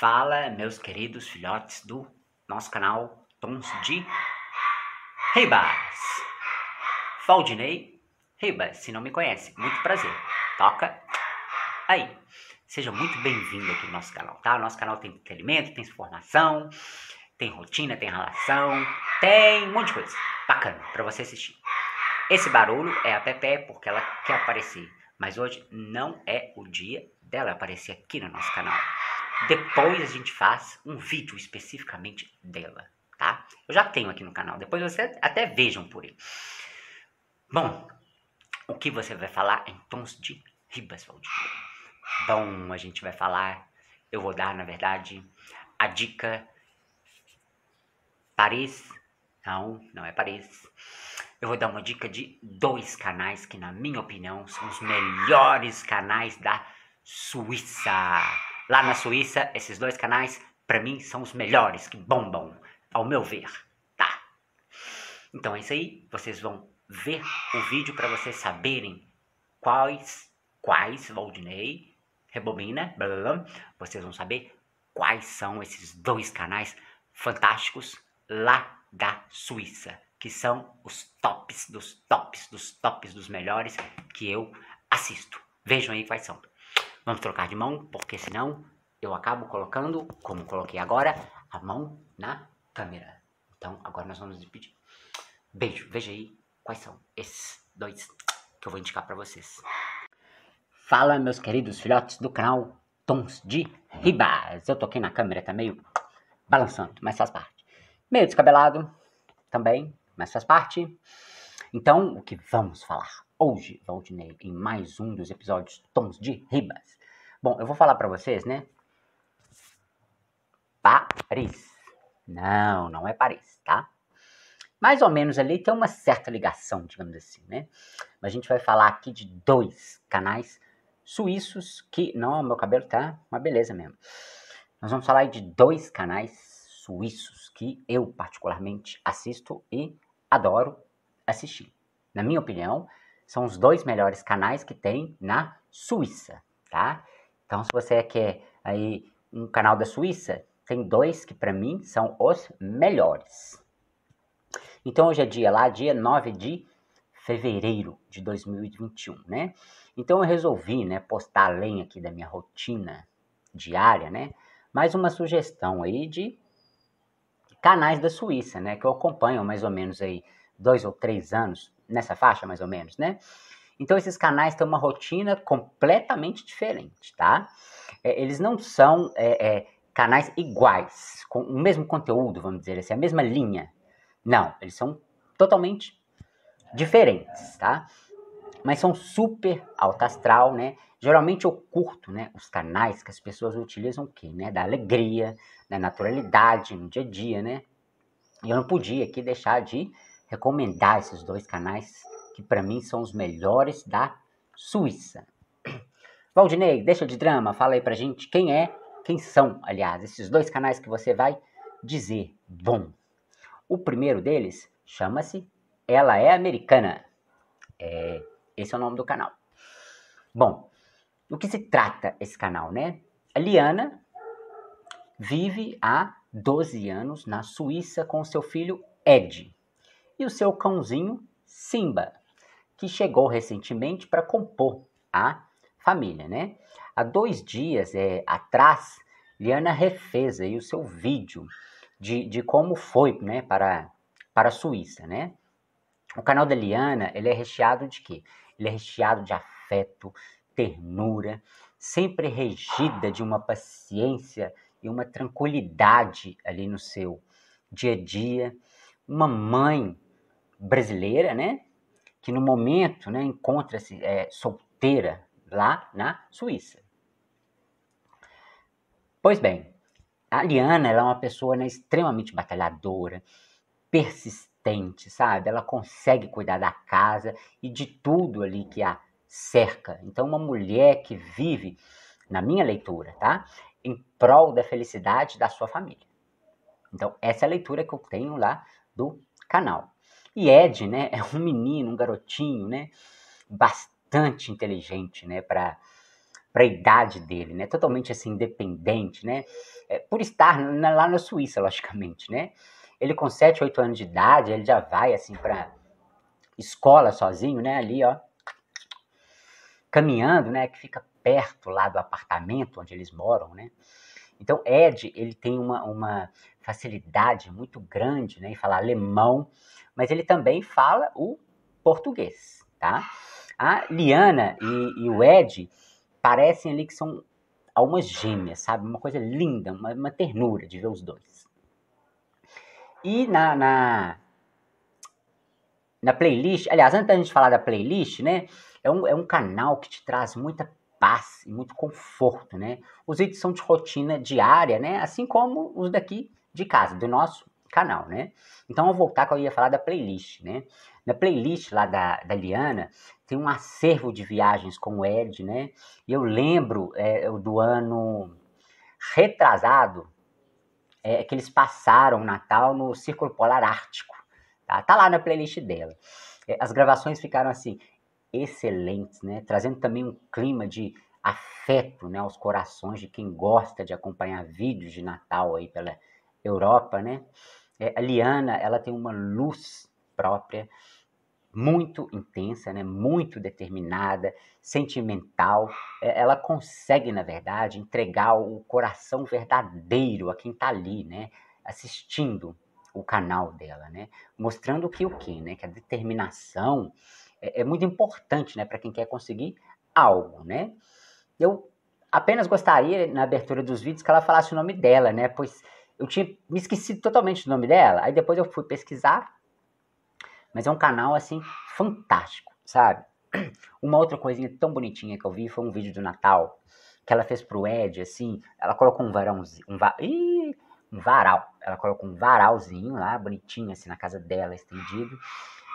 Fala, meus queridos filhotes do nosso canal Tons de Ribas. Faldinei Ribas, se não me conhece, muito prazer. Toca aí. Seja muito bem-vindo aqui no nosso canal, tá? O nosso canal tem entretenimento, tem informação, tem rotina, tem relação, tem um monte de coisa bacana para você assistir. Esse barulho é a Pepe porque ela quer aparecer, mas hoje não é o dia dela aparecer aqui no nosso canal. Depois a gente faz um vídeo especificamente dela, tá? Eu já tenho aqui no canal, depois vocês até vejam por aí. Bom, o que você vai falar em tons de ribas, Valdir? Bom, a gente vai falar, eu vou dar, na verdade, a dica Paris, não, não é Paris. Eu vou dar uma dica de dois canais que, na minha opinião, são os melhores canais da Suíça. Lá na Suíça, esses dois canais, para mim, são os melhores, que bombam, ao meu ver, tá? Então é isso aí, vocês vão ver o vídeo para vocês saberem quais, quais, Valdinei, Rebobina, blá, blá, blá, vocês vão saber quais são esses dois canais fantásticos lá da Suíça, que são os tops dos tops dos tops dos melhores que eu assisto. Vejam aí quais são. Vamos trocar de mão, porque senão eu acabo colocando, como coloquei agora, a mão na câmera. Então, agora nós vamos despedir. Beijo, veja aí quais são esses dois que eu vou indicar para vocês. Fala, meus queridos filhotes do canal Tons de Ribas. Eu toquei na câmera, tá meio balançando, mas faz parte. Meio descabelado também, mas faz parte. Então, o que vamos falar hoje, Valdinei, em mais um dos episódios Tons de Ribas? Bom, eu vou falar para vocês, né? Paris. Não, não é Paris, tá? Mais ou menos ali tem uma certa ligação, digamos assim, né? Mas a gente vai falar aqui de dois canais suíços que. Não, meu cabelo tá uma beleza mesmo. Nós vamos falar de dois canais suíços que eu particularmente assisto e adoro assistir. Na minha opinião, são os dois melhores canais que tem na Suíça, tá? Então, se você quer aí um canal da Suíça, tem dois que para mim são os melhores. Então hoje é dia lá, dia 9 de fevereiro de 2021, né? Então eu resolvi, né, postar além aqui da minha rotina diária, né? Mais uma sugestão aí de canais da Suíça, né, que eu acompanho mais ou menos aí dois ou três anos nessa faixa mais ou menos, né? Então esses canais têm uma rotina completamente diferente, tá? É, eles não são é, é, canais iguais, com o mesmo conteúdo, vamos dizer assim, a mesma linha. Não, eles são totalmente diferentes, tá? Mas são super alta astral, né? Geralmente eu curto, né, os canais que as pessoas utilizam o quê, né? Da alegria, da naturalidade no dia a dia, né? E eu não podia aqui deixar de recomendar esses dois canais que para mim são os melhores da Suíça. Valdinei, deixa de drama, fala aí pra gente quem é, quem são, aliás, esses dois canais que você vai dizer. Bom, o primeiro deles chama-se Ela é Americana. É, esse é o nome do canal. Bom, do que se trata esse canal, né? A Liana vive há 12 anos na Suíça com seu filho Ed e o seu cãozinho Simba que chegou recentemente para compor a família, né? Há dois dias é, atrás, Liana refez aí o seu vídeo de, de como foi né, para, para a Suíça, né? O canal da Liana, ele é recheado de quê? Ele é recheado de afeto, ternura, sempre regida de uma paciência e uma tranquilidade ali no seu dia a dia. Uma mãe brasileira, né? que no momento né, encontra-se é, solteira lá na Suíça. Pois bem, a Liana é uma pessoa né, extremamente batalhadora, persistente, sabe? Ela consegue cuidar da casa e de tudo ali que a cerca. Então, uma mulher que vive, na minha leitura, tá? Em prol da felicidade da sua família. Então, essa é a leitura que eu tenho lá do canal. E Ed, né, é um menino, um garotinho, né, bastante inteligente, né, para para a idade dele, né, totalmente assim independente, né, é, por estar na, lá na Suíça, logicamente, né. Ele com 7, 8 anos de idade, ele já vai assim para escola sozinho, né, ali, ó, caminhando, né, que fica perto lá do apartamento onde eles moram, né. Então, Ed, ele tem uma, uma facilidade muito grande né, em falar alemão, mas ele também fala o português, tá? A Liana e, e o Ed parecem ali que são almas gêmeas, sabe? Uma coisa linda, uma, uma ternura de ver os dois. E na, na, na playlist, aliás, antes da gente falar da playlist, né? É um, é um canal que te traz muita paz e muito conforto, né? Os vídeos são de rotina diária, né? Assim como os daqui de casa, do nosso canal, né? Então, vou voltar que eu ia falar da playlist, né? Na playlist lá da, da Liana, tem um acervo de viagens com o Ed, né? E eu lembro é, do ano retrasado é, que eles passaram o Natal no Círculo Polar Ártico. Tá, tá lá na playlist dela. É, as gravações ficaram assim excelentes, né? Trazendo também um clima de afeto, né, aos corações de quem gosta de acompanhar vídeos de Natal aí pela Europa, né? É, a liana, ela tem uma luz própria, muito intensa, né? muito determinada, sentimental. É, ela consegue, na verdade, entregar o coração verdadeiro a quem está ali, né? assistindo o canal dela, né? mostrando que o quê? Né? Que a determinação é, é muito importante né? para quem quer conseguir algo. Né? Eu apenas gostaria, na abertura dos vídeos, que ela falasse o nome dela, né? pois eu tinha me esquecido totalmente do nome dela. Aí depois eu fui pesquisar. Mas é um canal, assim, fantástico, sabe? Uma outra coisinha tão bonitinha que eu vi foi um vídeo do Natal que ela fez pro Ed, assim. Ela colocou um varãozinho. Um, va... Ih, um varal. Ela colocou um varalzinho lá, bonitinho, assim, na casa dela, estendido.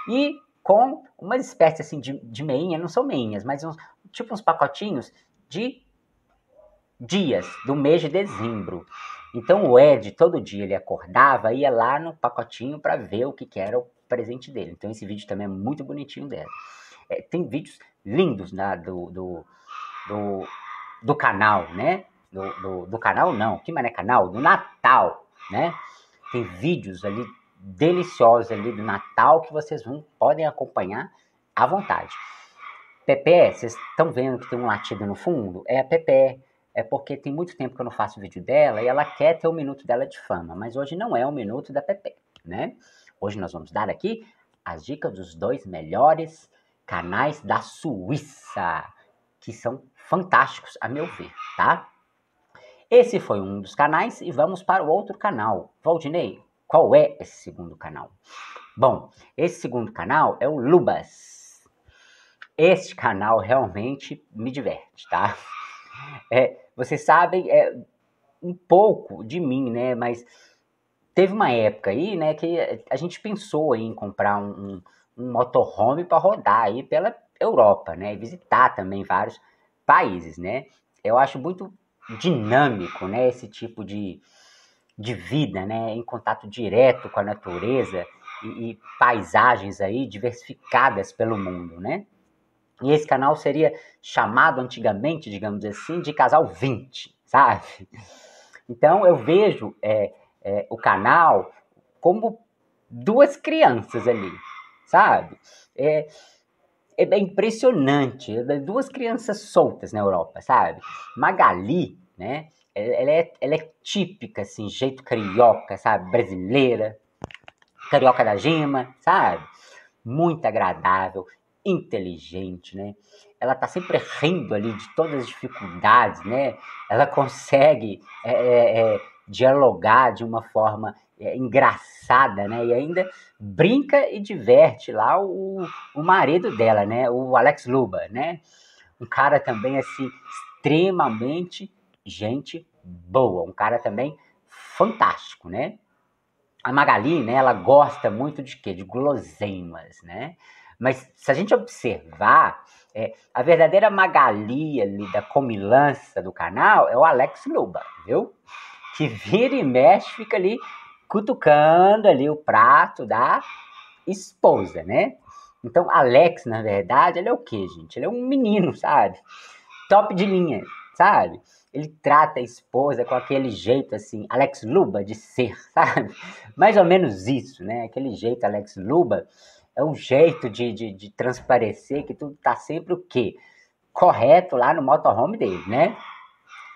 E com uma espécie, assim, de, de meinha, não são meinhas, mas uns, tipo uns pacotinhos de dias do mês de dezembro. Então o Ed, todo dia ele acordava, ia lá no pacotinho para ver o que, que era o presente dele. Então esse vídeo também é muito bonitinho dela. É, tem vídeos lindos né, do, do, do, do, canal, né? Do, do, do canal não, que mané canal? Do Natal, né? Tem vídeos ali deliciosos ali do Natal que vocês vão, podem acompanhar à vontade. Pepe, vocês estão vendo que tem um latido no fundo? É a Pepe é porque tem muito tempo que eu não faço vídeo dela e ela quer ter o um minuto dela de fama, mas hoje não é o um minuto da Pepe, né? Hoje nós vamos dar aqui as dicas dos dois melhores canais da Suíça, que são fantásticos a meu ver, tá? Esse foi um dos canais e vamos para o outro canal. Valdinei, qual é esse segundo canal? Bom, esse segundo canal é o Lubas. Este canal realmente me diverte, tá? É, vocês sabem é, um pouco de mim, né? Mas teve uma época aí, né, que a gente pensou em comprar um, um, um motorhome para rodar aí pela Europa, né? E visitar também vários países, né? Eu acho muito dinâmico, né? Esse tipo de, de vida, né? Em contato direto com a natureza e, e paisagens aí diversificadas pelo mundo, né? E esse canal seria chamado antigamente, digamos assim, de Casal 20, sabe? Então eu vejo é, é, o canal como duas crianças ali, sabe? É, é impressionante, é duas crianças soltas na Europa, sabe? Magali, né? Ela é, ela é típica, assim, jeito carioca, sabe? Brasileira, carioca da gema, sabe? Muito agradável, inteligente, né? Ela tá sempre rindo ali de todas as dificuldades, né? Ela consegue é, é, é, dialogar de uma forma é, engraçada, né? E ainda brinca e diverte lá o, o marido dela, né? O Alex Luba, né? Um cara também, assim, extremamente gente boa. Um cara também fantástico, né? A Magali, né? Ela gosta muito de quê? De guloseimas, né? Mas se a gente observar, é, a verdadeira Magali ali da comilança do canal é o Alex Luba, viu? Que vira e mexe, fica ali cutucando ali o prato da esposa, né? Então, Alex, na verdade, ele é o quê, gente? Ele é um menino, sabe? Top de linha, sabe? Ele trata a esposa com aquele jeito, assim, Alex Luba de ser, sabe? Mais ou menos isso, né? Aquele jeito Alex Luba é um jeito de, de, de transparecer que tudo tá sempre o quê? Correto lá no motorhome dele, né?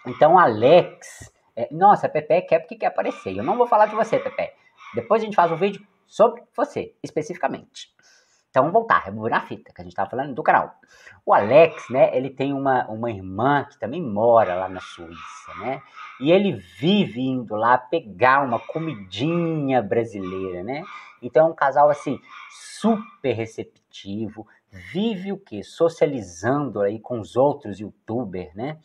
Então, Alex. É, nossa, Pepe quer porque quer aparecer. Eu não vou falar de você, Pepe. Depois a gente faz um vídeo sobre você, especificamente. Então, vamos voltar, remover é na fita, que a gente estava falando do canal. O Alex, né, ele tem uma, uma irmã que também mora lá na Suíça, né? E ele vive indo lá pegar uma comidinha brasileira, né? Então é um casal assim super receptivo, vive o que socializando aí com os outros youtubers, né?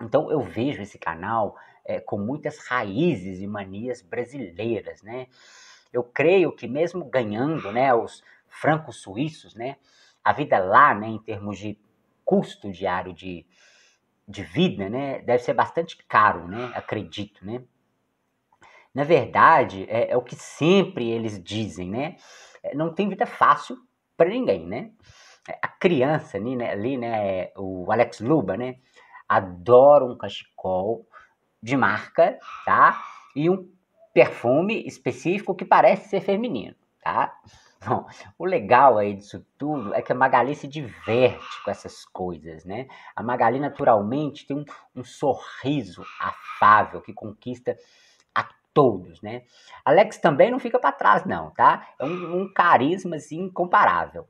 Então eu vejo esse canal é, com muitas raízes e manias brasileiras, né? Eu creio que mesmo ganhando, né, os francos suíços, né, a vida lá, né, em termos de custo diário de, de vida, né, deve ser bastante caro, né? Acredito, né? Na verdade, é, é o que sempre eles dizem, né? É, não tem vida fácil para ninguém, né? É, a criança ali, né, ali, né o Alex Luba, né? Adora um cachecol de marca, tá? E um perfume específico que parece ser feminino, tá? Bom, o legal aí disso tudo é que a Magali se diverte com essas coisas, né? A Magali naturalmente tem um, um sorriso afável que conquista todos, né? Alex também não fica para trás, não, tá? É um, um carisma assim, incomparável.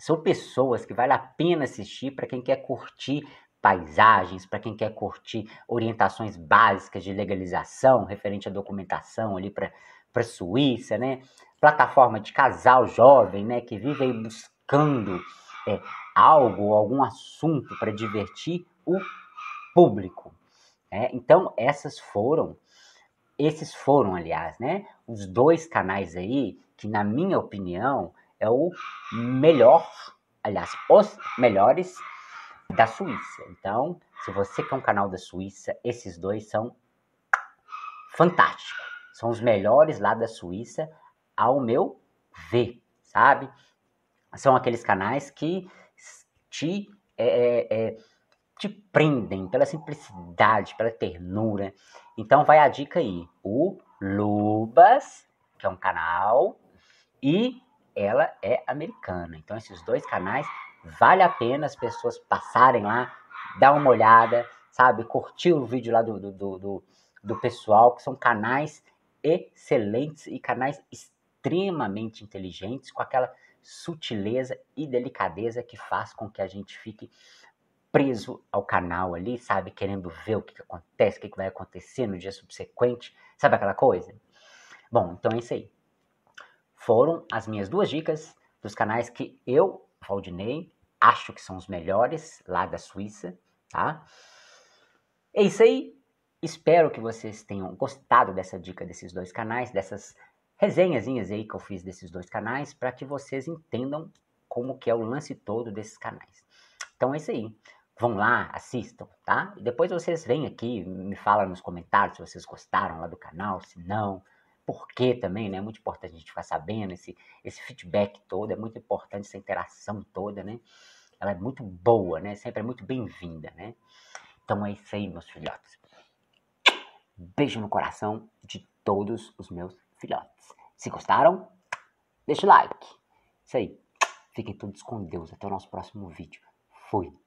São pessoas que vale a pena assistir para quem quer curtir paisagens, para quem quer curtir orientações básicas de legalização referente à documentação ali para a Suíça, né? Plataforma de casal jovem, né? Que vive aí buscando é, algo, algum assunto para divertir o público. Né? Então, essas foram esses foram, aliás, né, os dois canais aí que, na minha opinião, é o melhor, aliás, os melhores da Suíça. Então, se você quer é um canal da Suíça, esses dois são fantásticos. São os melhores lá da Suíça, ao meu ver, sabe? São aqueles canais que te é, é, te prendem pela simplicidade, pela ternura. Então vai a dica aí. O Lubas, que é um canal, e ela é americana. Então esses dois canais vale a pena as pessoas passarem lá, dar uma olhada, sabe, curtir o vídeo lá do, do, do, do pessoal, que são canais excelentes e canais extremamente inteligentes, com aquela sutileza e delicadeza que faz com que a gente fique preso ao canal ali, sabe? Querendo ver o que, que acontece, o que, que vai acontecer no dia subsequente, sabe aquela coisa? Bom, então é isso aí. Foram as minhas duas dicas dos canais que eu, Valdinei, acho que são os melhores lá da Suíça, tá? É isso aí. Espero que vocês tenham gostado dessa dica desses dois canais, dessas resenhazinhas aí que eu fiz desses dois canais, para que vocês entendam como que é o lance todo desses canais. Então é isso aí vão lá, assistam, tá? E depois vocês vêm aqui, me falam nos comentários se vocês gostaram lá do canal, se não, por que também, né? É muito importante a gente ficar sabendo esse, esse feedback todo, é muito importante essa interação toda, né? Ela é muito boa, né? Sempre é muito bem-vinda, né? Então é isso aí, meus filhotes. Beijo no coração de todos os meus filhotes. Se gostaram, deixa o like. Isso aí. Fiquem todos com Deus. Até o nosso próximo vídeo. Fui.